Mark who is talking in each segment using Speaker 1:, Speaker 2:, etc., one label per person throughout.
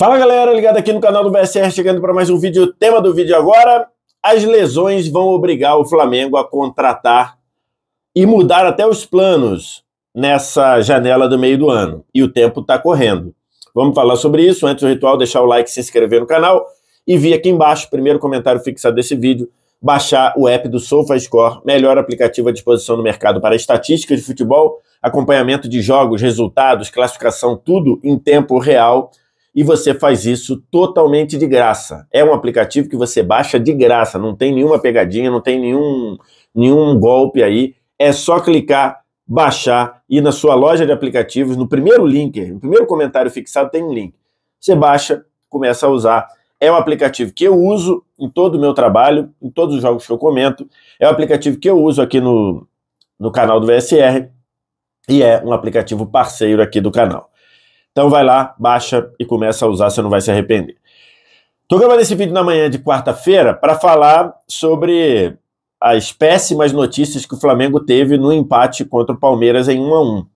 Speaker 1: Fala galera, ligado aqui no canal do BSR, chegando para mais um vídeo. O tema do vídeo agora: as lesões vão obrigar o Flamengo a contratar e mudar até os planos nessa janela do meio do ano. E o tempo está correndo. Vamos falar sobre isso. Antes do ritual, deixar o like, se inscrever no canal e vir aqui embaixo, primeiro comentário fixado desse vídeo, baixar o app do SofaScore, melhor aplicativo à disposição no mercado para estatísticas de futebol, acompanhamento de jogos, resultados, classificação, tudo em tempo real e você faz isso totalmente de graça. É um aplicativo que você baixa de graça, não tem nenhuma pegadinha, não tem nenhum, nenhum golpe aí. É só clicar, baixar e na sua loja de aplicativos, no primeiro link, no primeiro comentário fixado tem um link. Você baixa, começa a usar. É um aplicativo que eu uso em todo o meu trabalho, em todos os jogos que eu comento. É um aplicativo que eu uso aqui no, no canal do VSR e é um aplicativo parceiro aqui do canal. Então vai lá, baixa e começa a usar, você não vai se arrepender. Estou gravando esse vídeo na manhã de quarta-feira para falar sobre as péssimas notícias que o Flamengo teve no empate contra o Palmeiras em 1 a 1.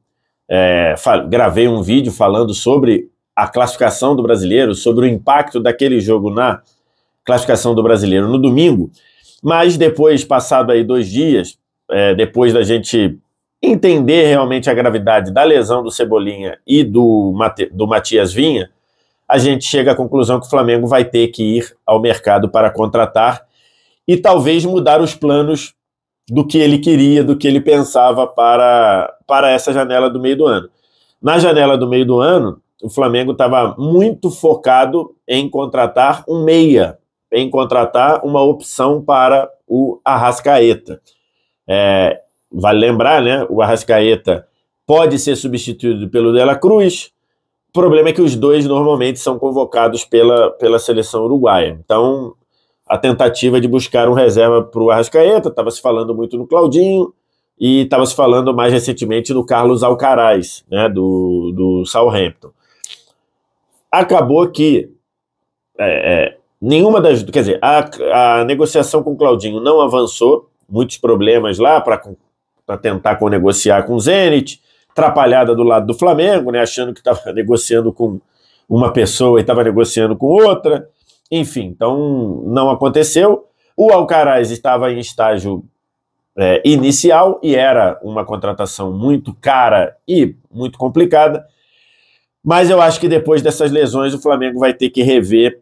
Speaker 1: É, gravei um vídeo falando sobre a classificação do brasileiro, sobre o impacto daquele jogo na classificação do brasileiro no domingo. Mas depois, passado aí dois dias, é, depois da gente entender realmente a gravidade da lesão do Cebolinha e do, Mate, do Matias Vinha, a gente chega à conclusão que o Flamengo vai ter que ir ao mercado para contratar e talvez mudar os planos do que ele queria, do que ele pensava para, para essa janela do meio do ano. Na janela do meio do ano, o Flamengo estava muito focado em contratar um meia, em contratar uma opção para o Arrascaeta. É, vale lembrar, né? O Arrascaeta pode ser substituído pelo Dela Cruz. O problema é que os dois normalmente são convocados pela, pela seleção uruguaia. Então, a tentativa de buscar um reserva para o Arrascaeta, estava se falando muito no Claudinho e estava se falando mais recentemente no Carlos Alcaraz, né, do, do Southampton. Acabou que é, é, nenhuma das. Quer dizer, a, a negociação com o Claudinho não avançou, muitos problemas lá para para tentar negociar com o Zenit, atrapalhada do lado do Flamengo, né, achando que estava negociando com uma pessoa e estava negociando com outra. Enfim, então não aconteceu. O Alcaraz estava em estágio é, inicial e era uma contratação muito cara e muito complicada. Mas eu acho que depois dessas lesões o Flamengo vai ter que rever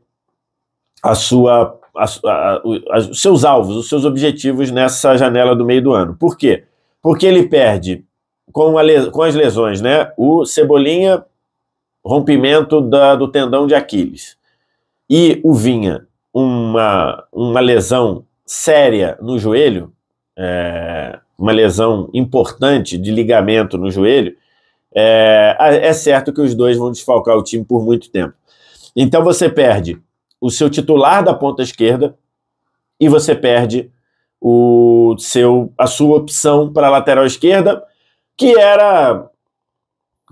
Speaker 1: a sua, a, a, a, os seus alvos, os seus objetivos nessa janela do meio do ano. Por quê? Porque ele perde com, a, com as lesões, né? O Cebolinha, rompimento da, do tendão de Aquiles. E o Vinha, uma, uma lesão séria no joelho, é, uma lesão importante de ligamento no joelho, é, é certo que os dois vão desfalcar o time por muito tempo. Então você perde o seu titular da ponta esquerda e você perde o seu, a sua opção para a lateral esquerda, que era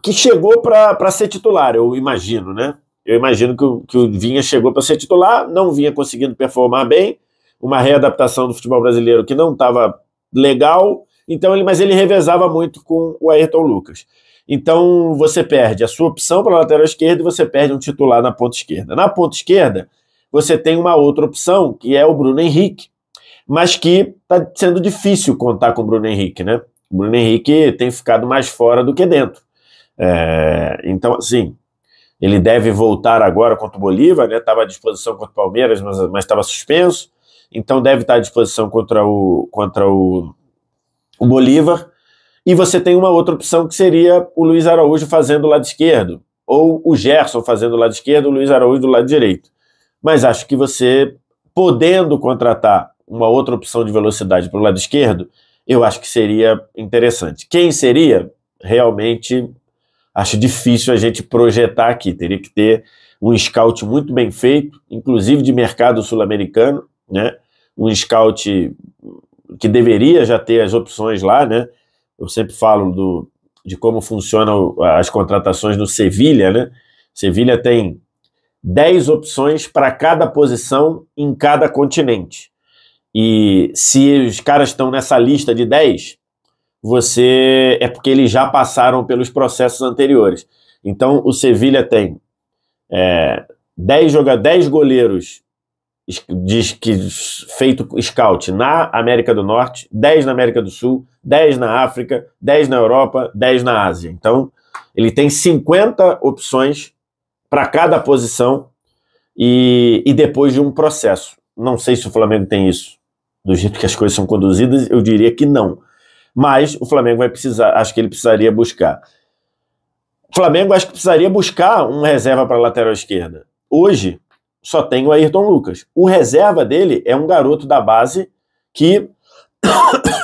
Speaker 1: que chegou para ser titular, eu imagino, né? Eu imagino que o, que o Vinha chegou para ser titular, não vinha conseguindo performar bem, uma readaptação do futebol brasileiro que não estava legal, então ele, mas ele revezava muito com o Ayrton Lucas. Então você perde a sua opção para a lateral esquerda e você perde um titular na ponta esquerda. Na ponta esquerda, você tem uma outra opção, que é o Bruno Henrique, mas que está sendo difícil contar com o Bruno Henrique, né? O Bruno Henrique tem ficado mais fora do que dentro. É, então, assim, ele deve voltar agora contra o Bolívar, né? Estava à disposição contra o Palmeiras, mas estava suspenso. Então deve estar à disposição contra o, contra o, o Bolívar. E você tem uma outra opção que seria o Luiz Araújo fazendo o lado esquerdo, ou o Gerson fazendo o lado esquerdo, o Luiz Araújo do lado direito. Mas acho que você, podendo contratar uma outra opção de velocidade para o lado esquerdo, eu acho que seria interessante. Quem seria? Realmente acho difícil a gente projetar aqui. Teria que ter um scout muito bem feito, inclusive de mercado sul-americano, né? Um scout que deveria já ter as opções lá, né? Eu sempre falo do, de como funcionam as contratações no Sevilha, né? Sevilha tem 10 opções para cada posição em cada continente. E se os caras estão nessa lista de 10, você é porque eles já passaram pelos processos anteriores. Então o Sevilha tem é, 10, joga 10 goleiros diz que feito scout na América do Norte, 10 na América do Sul, 10 na África, 10 na Europa, 10 na Ásia. Então, ele tem 50 opções para cada posição e, e depois de um processo. Não sei se o Flamengo tem isso do jeito que as coisas são conduzidas, eu diria que não. Mas o Flamengo vai precisar, acho que ele precisaria buscar. O Flamengo acho que precisaria buscar um reserva para a lateral esquerda. Hoje só tem o Ayrton Lucas. O reserva dele é um garoto da base que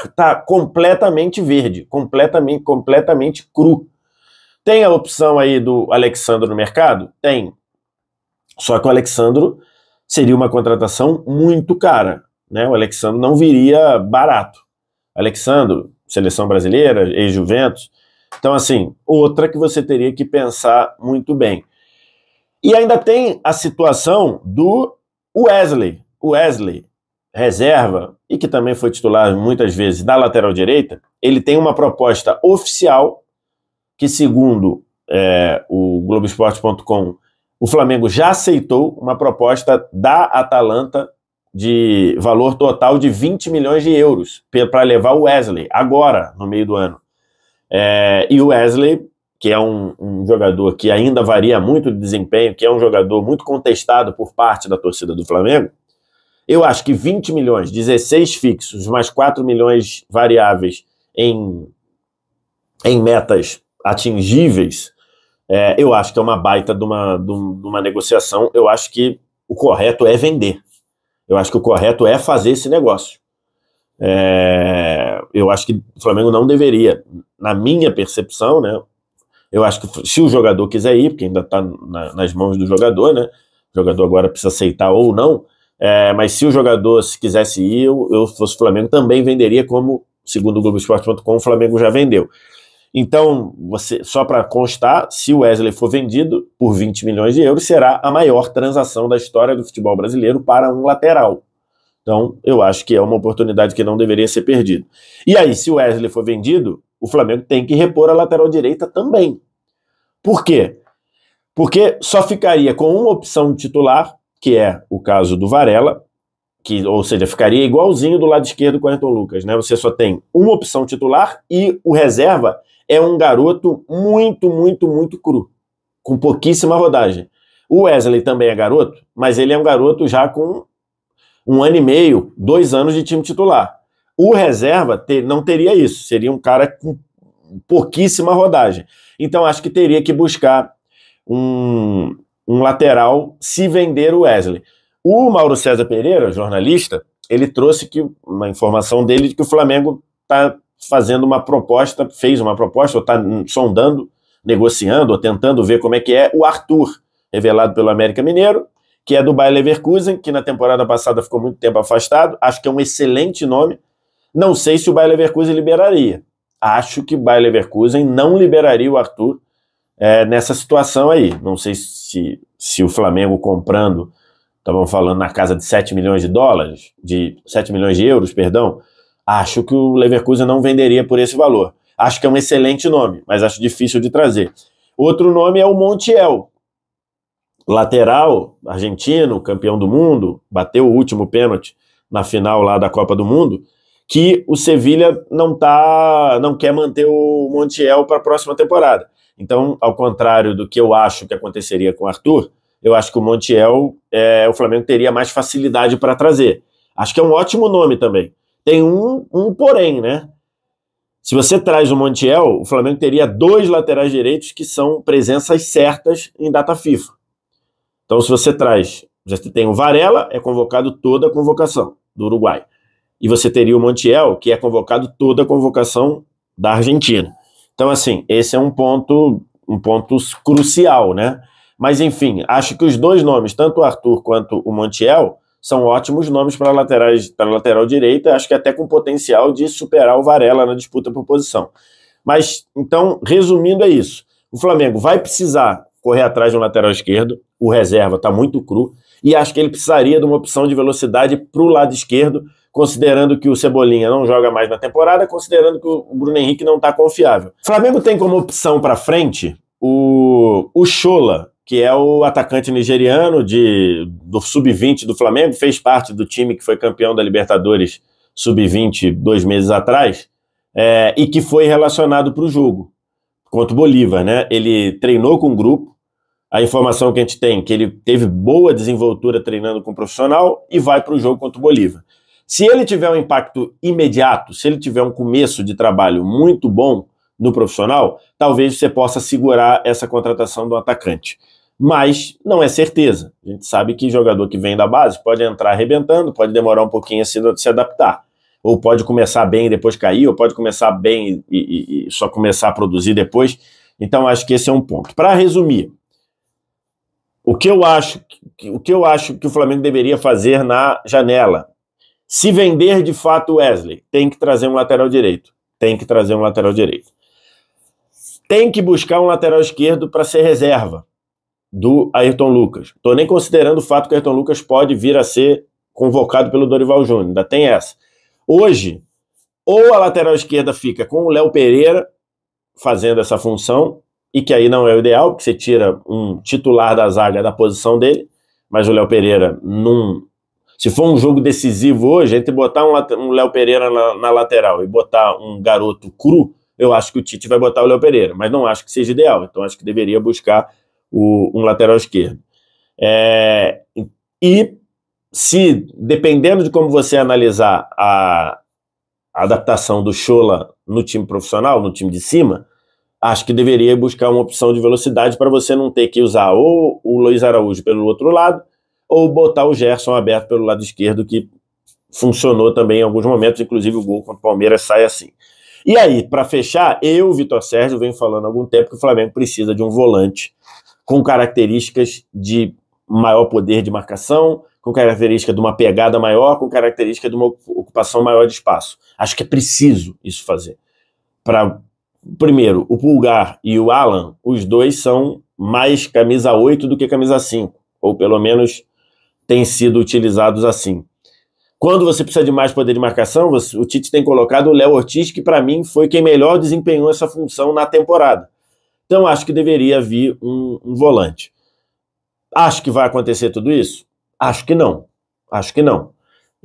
Speaker 1: está completamente verde, completamente, completamente cru. Tem a opção aí do Alexandro no mercado? Tem. Só que o Alexandro seria uma contratação muito cara. Né? O Alexandre não viria barato. Alexandre, seleção brasileira, ex-Juventus. Então, assim, outra que você teria que pensar muito bem. E ainda tem a situação do Wesley. Wesley, reserva, e que também foi titular muitas vezes da lateral direita, ele tem uma proposta oficial que, segundo é, o Globoesporte.com, o Flamengo já aceitou uma proposta da Atalanta de valor total de 20 milhões de euros para levar o Wesley agora, no meio do ano. É, e o Wesley, que é um, um, jogador que ainda varia muito de desempenho, que é um jogador muito contestado por parte da torcida do Flamengo, eu acho que 20 milhões, 16 fixos, mais 4 milhões variáveis em, em metas atingíveis, é, eu acho que é uma baita de uma, de uma negociação. Eu acho que o correto é vender. Eu acho que o correto é fazer esse negócio. É, eu acho que o Flamengo não deveria, na minha percepção, né? Eu acho que se o jogador quiser ir, porque ainda está na, nas mãos do jogador, né? O jogador agora precisa aceitar ou não. É, mas se o jogador se quisesse ir, eu, eu fosse Flamengo também venderia como, segundo o Globoesporte.com, o Flamengo já vendeu. Então, você, só para constar, se o Wesley for vendido por 20 milhões de euros, será a maior transação da história do futebol brasileiro para um lateral. Então, eu acho que é uma oportunidade que não deveria ser perdida. E aí, se o Wesley for vendido, o Flamengo tem que repor a lateral direita também. Por quê? Porque só ficaria com uma opção titular, que é o caso do Varela, que, ou seja, ficaria igualzinho do lado esquerdo com o Ayrton Lucas, né? Você só tem uma opção titular e o reserva é um garoto muito, muito, muito cru, com pouquíssima rodagem. O Wesley também é garoto, mas ele é um garoto já com um ano e meio, dois anos de time titular. O reserva ter, não teria isso, seria um cara com pouquíssima rodagem. Então acho que teria que buscar um, um lateral se vender o Wesley. O Mauro César Pereira, jornalista, ele trouxe que uma informação dele de que o Flamengo está fazendo uma proposta, fez uma proposta, ou está sondando, negociando, ou tentando ver como é que é, o Arthur, revelado pelo América Mineiro, que é do Bayer Leverkusen, que na temporada passada ficou muito tempo afastado, acho que é um excelente nome, não sei se o Bayer Leverkusen liberaria, acho que o Bayer Leverkusen não liberaria o Arthur é, nessa situação aí, não sei se, se o Flamengo comprando, estavam falando na casa de 7 milhões de dólares, de 7 milhões de euros, perdão, Acho que o Leverkusen não venderia por esse valor. Acho que é um excelente nome, mas acho difícil de trazer. Outro nome é o Montiel, lateral argentino, campeão do mundo, bateu o último pênalti na final lá da Copa do Mundo, que o Sevilha não tá, não quer manter o Montiel para a próxima temporada. Então, ao contrário do que eu acho que aconteceria com o Arthur, eu acho que o Montiel, é, o Flamengo teria mais facilidade para trazer. Acho que é um ótimo nome também tem um, um porém, né? Se você traz o Montiel, o Flamengo teria dois laterais direitos que são presenças certas em data FIFA. Então, se você traz, já tem o Varela, é convocado toda a convocação do Uruguai. E você teria o Montiel, que é convocado toda a convocação da Argentina. Então, assim, esse é um ponto, um ponto crucial, né? Mas, enfim, acho que os dois nomes, tanto o Arthur quanto o Montiel, são ótimos nomes para laterais para lateral direita, acho que até com potencial de superar o Varela na disputa por posição. Mas então, resumindo é isso. O Flamengo vai precisar correr atrás de um lateral esquerdo, o reserva está muito cru e acho que ele precisaria de uma opção de velocidade para o lado esquerdo, considerando que o Cebolinha não joga mais na temporada, considerando que o Bruno Henrique não está confiável. O Flamengo tem como opção para frente o, o Chola, que é o atacante nigeriano de, do sub-20 do Flamengo, fez parte do time que foi campeão da Libertadores sub-20 dois meses atrás, é, e que foi relacionado para o jogo contra o Bolívar, né? Ele treinou com o grupo. A informação que a gente tem é que ele teve boa desenvoltura treinando com o profissional e vai para o jogo contra o Bolívar. Se ele tiver um impacto imediato, se ele tiver um começo de trabalho muito bom, no profissional, talvez você possa segurar essa contratação do atacante. Mas não é certeza. A gente sabe que jogador que vem da base pode entrar arrebentando, pode demorar um pouquinho a se, se adaptar. Ou pode começar bem e depois cair, ou pode começar bem e, e, e só começar a produzir depois. Então acho que esse é um ponto. Para resumir, o que eu acho, o que eu acho que o Flamengo deveria fazer na janela? Se vender de fato Wesley, tem que trazer um lateral direito. Tem que trazer um lateral direito tem que buscar um lateral esquerdo para ser reserva do Ayrton Lucas. Estou nem considerando o fato que o Ayrton Lucas pode vir a ser convocado pelo Dorival Júnior, ainda tem essa. Hoje, ou a lateral esquerda fica com o Léo Pereira fazendo essa função, e que aí não é o ideal, porque você tira um titular da zaga da posição dele, mas o Léo Pereira, num, se for um jogo decisivo hoje, entre botar um, um Léo Pereira na, na lateral e botar um garoto cru, eu acho que o Tite vai botar o Léo Pereira, mas não acho que seja ideal. Então acho que deveria buscar o, um lateral esquerdo. É, e se, dependendo de como você analisar a, a adaptação do Chola no time profissional, no time de cima, acho que deveria buscar uma opção de velocidade para você não ter que usar ou o Luiz Araújo pelo outro lado, ou botar o Gerson aberto pelo lado esquerdo, que funcionou também em alguns momentos, inclusive o gol contra o Palmeiras sai assim. E aí, para fechar, eu, Vitor Sérgio, venho falando há algum tempo que o Flamengo precisa de um volante com características de maior poder de marcação, com característica de uma pegada maior, com característica de uma ocupação maior de espaço. Acho que é preciso isso fazer. Para primeiro, o Pulgar e o Alan, os dois são mais camisa 8 do que camisa 5, ou pelo menos têm sido utilizados assim. Quando você precisa de mais poder de marcação, você, o Tite tem colocado o Léo Ortiz, que para mim foi quem melhor desempenhou essa função na temporada. Então acho que deveria vir um, um volante. Acho que vai acontecer tudo isso? Acho que não. Acho que não.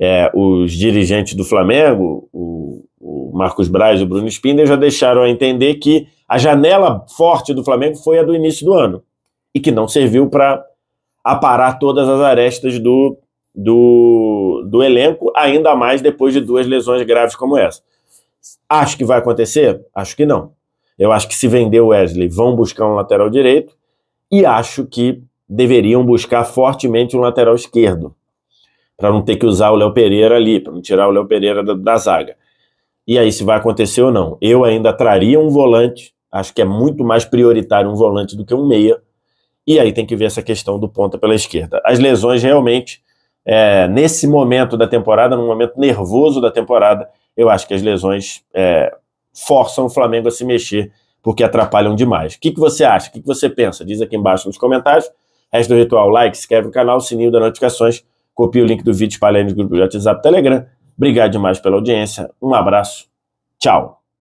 Speaker 1: É, os dirigentes do Flamengo, o, o Marcos Braz e o Bruno Spinder, já deixaram a entender que a janela forte do Flamengo foi a do início do ano e que não serviu para aparar todas as arestas do, do, do elenco, ainda mais depois de duas lesões graves como essa. Acho que vai acontecer? Acho que não. Eu acho que se vender o Wesley, vão buscar um lateral direito e acho que deveriam buscar fortemente um lateral esquerdo para não ter que usar o Léo Pereira ali, para não tirar o Léo Pereira da, da zaga. E aí se vai acontecer ou não. Eu ainda traria um volante, acho que é muito mais prioritário um volante do que um meia. E aí tem que ver essa questão do ponta pela esquerda. As lesões realmente é, nesse momento da temporada, num momento nervoso da temporada, eu acho que as lesões é, forçam o Flamengo a se mexer, porque atrapalham demais. O que, que você acha? O que, que você pensa? Diz aqui embaixo nos comentários. Resto do ritual, like, inscreve no canal, sininho das notificações, copia o link do vídeo, para aí do grupo de WhatsApp, Telegram. Obrigado demais pela audiência, um abraço, tchau!